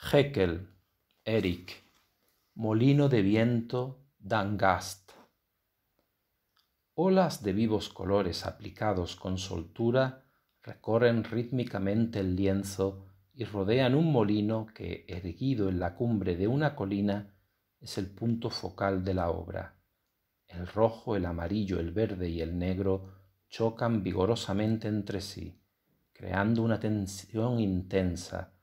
Heckel, Eric. Molino de viento, Dangast. Olas de vivos colores aplicados con soltura recorren rítmicamente el lienzo y rodean un molino que, erguido en la cumbre de una colina, es el punto focal de la obra. El rojo, el amarillo, el verde y el negro chocan vigorosamente entre sí, creando una tensión intensa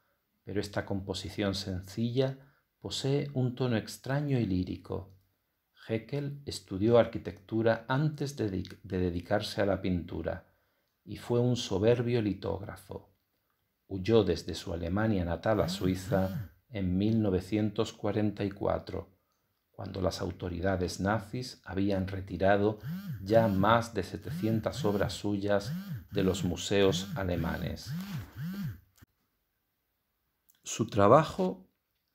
pero esta composición sencilla posee un tono extraño y lírico. Heckel estudió arquitectura antes de, de dedicarse a la pintura y fue un soberbio litógrafo. Huyó desde su Alemania natal a Suiza en 1944, cuando las autoridades nazis habían retirado ya más de 700 obras suyas de los museos alemanes. Su trabajo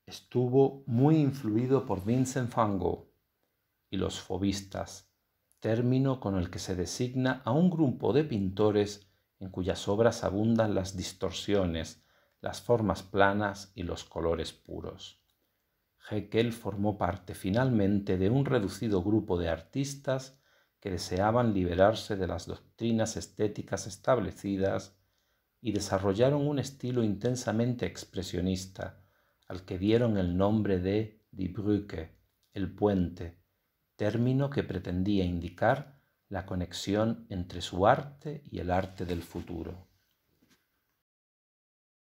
estuvo muy influido por Vincent van Gogh y los fobistas, término con el que se designa a un grupo de pintores en cuyas obras abundan las distorsiones, las formas planas y los colores puros. Heckel formó parte finalmente de un reducido grupo de artistas que deseaban liberarse de las doctrinas estéticas establecidas y desarrollaron un estilo intensamente expresionista, al que dieron el nombre de Die Brücke, el puente, término que pretendía indicar la conexión entre su arte y el arte del futuro.